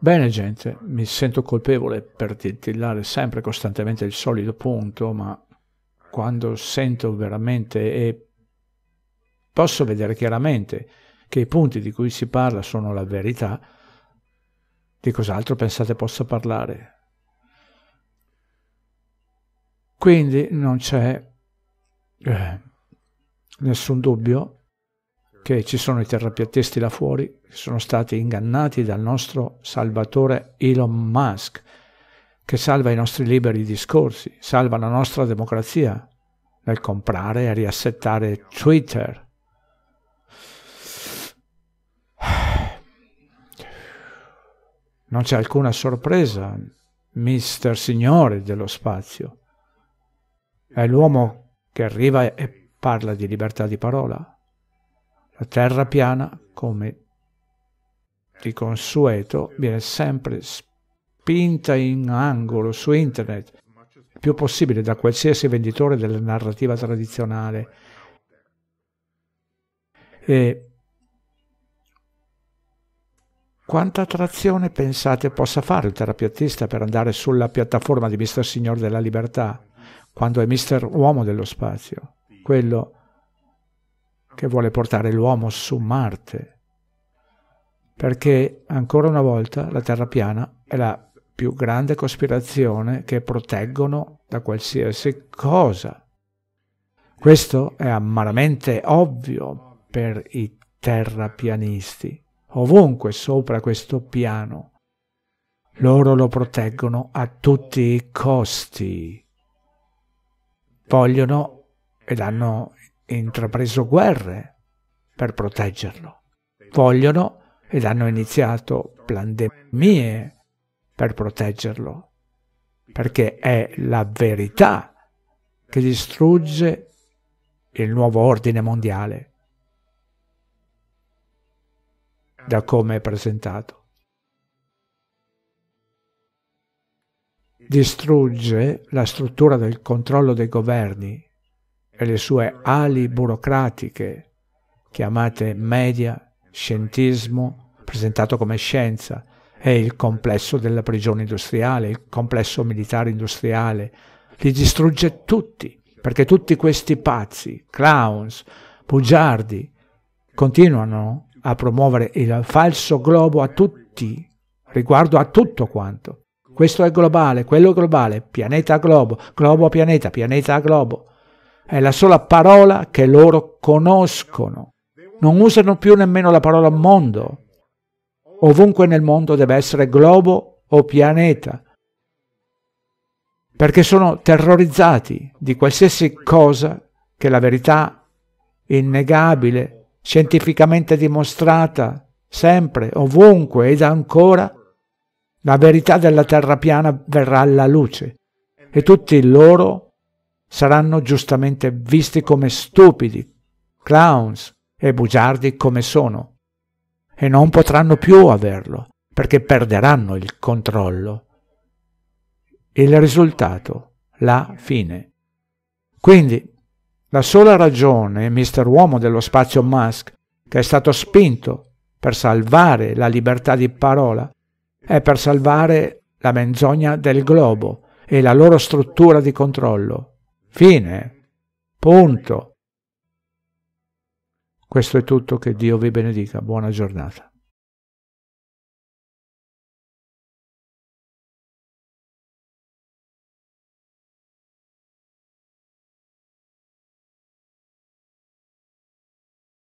Bene gente, mi sento colpevole per titillare sempre costantemente il solito punto, ma quando sento veramente e posso vedere chiaramente che i punti di cui si parla sono la verità, di cos'altro pensate possa parlare? Quindi non c'è eh, nessun dubbio che ci sono i terrapiattisti là fuori che sono stati ingannati dal nostro salvatore Elon Musk, che salva i nostri liberi discorsi, salva la nostra democrazia nel comprare e riassettare Twitter. Non c'è alcuna sorpresa, mister signore dello spazio. È l'uomo che arriva e parla di libertà di parola. La terra piana, come di consueto, viene sempre spinta in angolo su internet, il più possibile da qualsiasi venditore della narrativa tradizionale. E quanta attrazione pensate possa fare il terapeutista per andare sulla piattaforma di Mister Signore della Libertà, quando è Mister Uomo dello Spazio? Quello che vuole portare l'uomo su Marte, perché ancora una volta la Terra piana è la più grande cospirazione che proteggono da qualsiasi cosa. Questo è amaramente ovvio per i terrapianisti, ovunque sopra questo piano. Loro lo proteggono a tutti i costi. Vogliono ed hanno intrapreso guerre per proteggerlo. Vogliono ed hanno iniziato pandemie per proteggerlo, perché è la verità che distrugge il nuovo ordine mondiale, da come è presentato. Distrugge la struttura del controllo dei governi e le sue ali burocratiche, chiamate media, scientismo, presentato come scienza, e il complesso della prigione industriale, il complesso militare industriale, li distrugge tutti, perché tutti questi pazzi, clowns, bugiardi, continuano a promuovere il falso globo a tutti, riguardo a tutto quanto. Questo è globale, quello è globale, pianeta a globo, globo a pianeta, pianeta a globo. È la sola parola che loro conoscono. Non usano più nemmeno la parola mondo. Ovunque nel mondo deve essere globo o pianeta, perché sono terrorizzati di qualsiasi cosa che la verità innegabile, scientificamente dimostrata, sempre, ovunque ed ancora, la verità della terra piana verrà alla luce e tutti loro saranno giustamente visti come stupidi, clowns e bugiardi come sono, e non potranno più averlo, perché perderanno il controllo. Il risultato, la fine. Quindi, la sola ragione, mister uomo dello spazio Musk, che è stato spinto per salvare la libertà di parola, è per salvare la menzogna del globo e la loro struttura di controllo. Fine. Punto. Questo è tutto, che Dio vi benedica. Buona giornata.